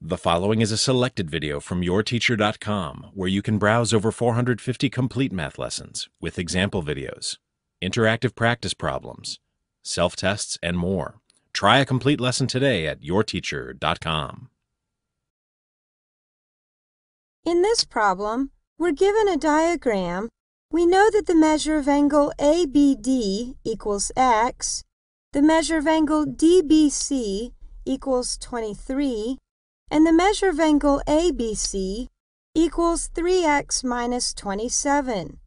The following is a selected video from yourteacher.com where you can browse over 450 complete math lessons with example videos, interactive practice problems, self-tests, and more. Try a complete lesson today at yourteacher.com. In this problem, we're given a diagram. We know that the measure of angle ABD equals x, the measure of angle DBC equals 23, and the measure of angle ABC equals 3x minus 27.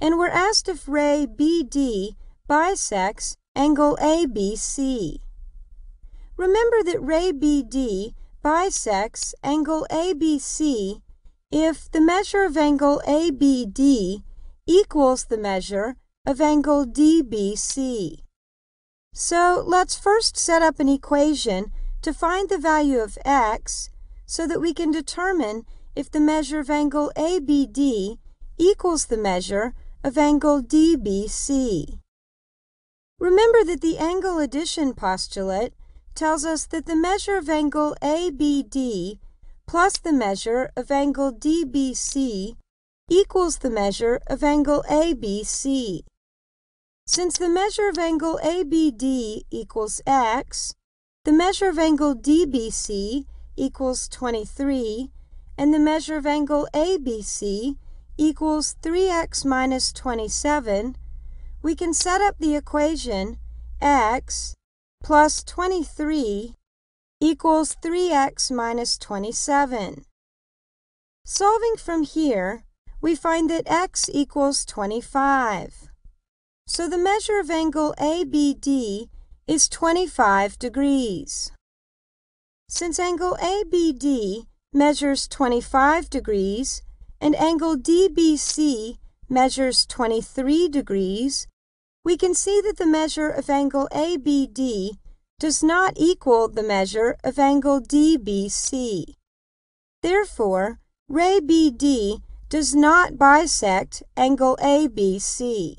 And we're asked if ray BD bisects angle ABC. Remember that ray BD bisects angle ABC if the measure of angle ABD equals the measure of angle DBC. So let's first set up an equation to find the value of x so that we can determine if the measure of angle ABD equals the measure of angle DBC. Remember that the angle addition postulate tells us that the measure of angle ABD plus the measure of angle DBC equals the measure of angle ABC. Since the measure of angle ABD equals x, the measure of angle DBC equals 23, and the measure of angle ABC equals 3x minus 27, we can set up the equation x plus 23 equals 3x minus 27. Solving from here, we find that x equals 25. So the measure of angle ABD is 25 degrees. Since angle ABD measures 25 degrees and angle DBC measures 23 degrees, we can see that the measure of angle ABD does not equal the measure of angle DBC. Therefore, ray BD does not bisect angle ABC.